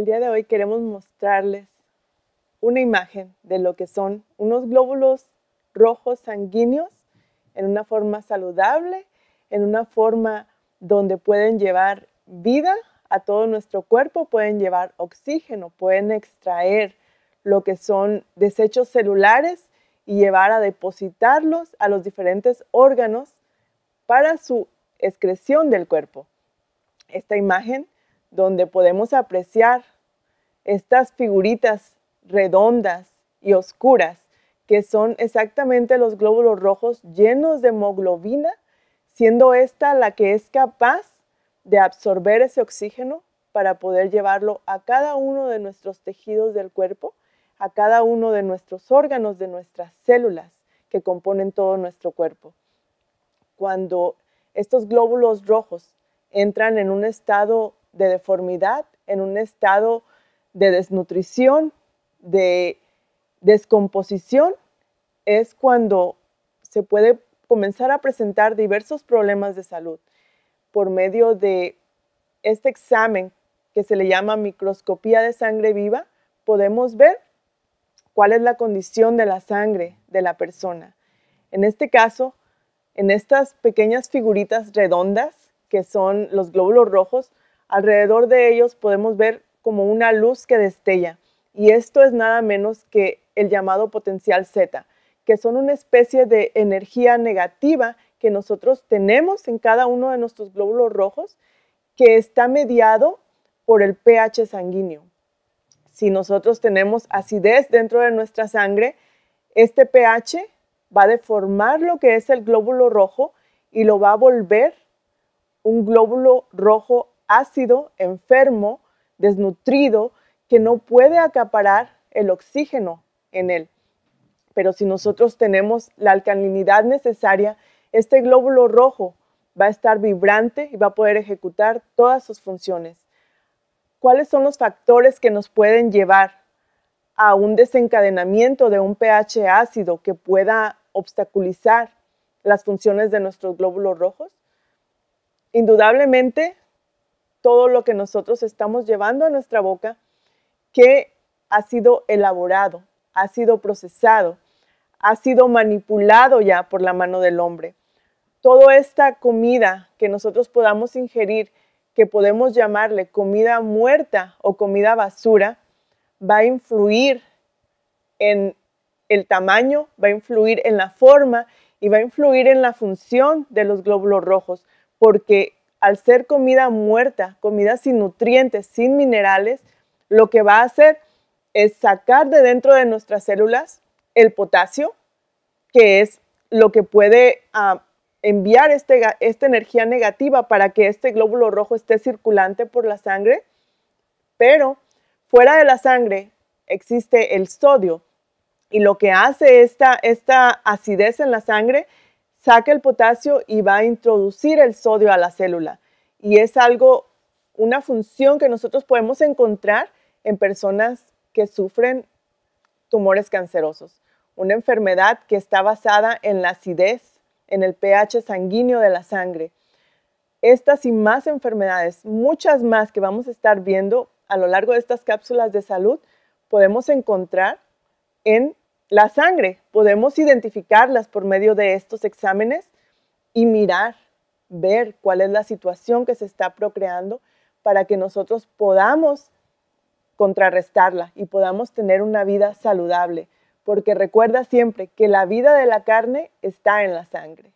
el día de hoy queremos mostrarles una imagen de lo que son unos glóbulos rojos sanguíneos en una forma saludable, en una forma donde pueden llevar vida a todo nuestro cuerpo, pueden llevar oxígeno, pueden extraer lo que son desechos celulares y llevar a depositarlos a los diferentes órganos para su excreción del cuerpo. Esta imagen donde podemos apreciar estas figuritas redondas y oscuras, que son exactamente los glóbulos rojos llenos de hemoglobina, siendo esta la que es capaz de absorber ese oxígeno para poder llevarlo a cada uno de nuestros tejidos del cuerpo, a cada uno de nuestros órganos, de nuestras células que componen todo nuestro cuerpo. Cuando estos glóbulos rojos entran en un estado de deformidad, en un estado de desnutrición, de descomposición, es cuando se puede comenzar a presentar diversos problemas de salud por medio de este examen que se le llama microscopía de sangre viva, podemos ver cuál es la condición de la sangre de la persona. En este caso, en estas pequeñas figuritas redondas que son los glóbulos rojos, alrededor de ellos podemos ver como una luz que destella. Y esto es nada menos que el llamado potencial Z, que son una especie de energía negativa que nosotros tenemos en cada uno de nuestros glóbulos rojos, que está mediado por el pH sanguíneo. Si nosotros tenemos acidez dentro de nuestra sangre, este pH va a deformar lo que es el glóbulo rojo y lo va a volver un glóbulo rojo ácido, enfermo, desnutrido que no puede acaparar el oxígeno en él. Pero si nosotros tenemos la alcalinidad necesaria, este glóbulo rojo va a estar vibrante y va a poder ejecutar todas sus funciones. ¿Cuáles son los factores que nos pueden llevar a un desencadenamiento de un pH ácido que pueda obstaculizar las funciones de nuestros glóbulos rojos? Indudablemente, todo lo que nosotros estamos llevando a nuestra boca que ha sido elaborado, ha sido procesado, ha sido manipulado ya por la mano del hombre. Toda esta comida que nosotros podamos ingerir, que podemos llamarle comida muerta o comida basura, va a influir en el tamaño, va a influir en la forma y va a influir en la función de los glóbulos rojos, porque al ser comida muerta, comida sin nutrientes, sin minerales, lo que va a hacer es sacar de dentro de nuestras células el potasio, que es lo que puede ah, enviar este esta energía negativa para que este glóbulo rojo esté circulante por la sangre. Pero fuera de la sangre existe el sodio y lo que hace esta, esta acidez en la sangre saca el potasio y va a introducir el sodio a la célula. Y es algo, una función que nosotros podemos encontrar en personas que sufren tumores cancerosos. Una enfermedad que está basada en la acidez, en el pH sanguíneo de la sangre. Estas y más enfermedades, muchas más que vamos a estar viendo a lo largo de estas cápsulas de salud, podemos encontrar en la sangre, podemos identificarlas por medio de estos exámenes y mirar, ver cuál es la situación que se está procreando para que nosotros podamos contrarrestarla y podamos tener una vida saludable. Porque recuerda siempre que la vida de la carne está en la sangre.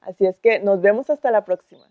Así es que nos vemos hasta la próxima.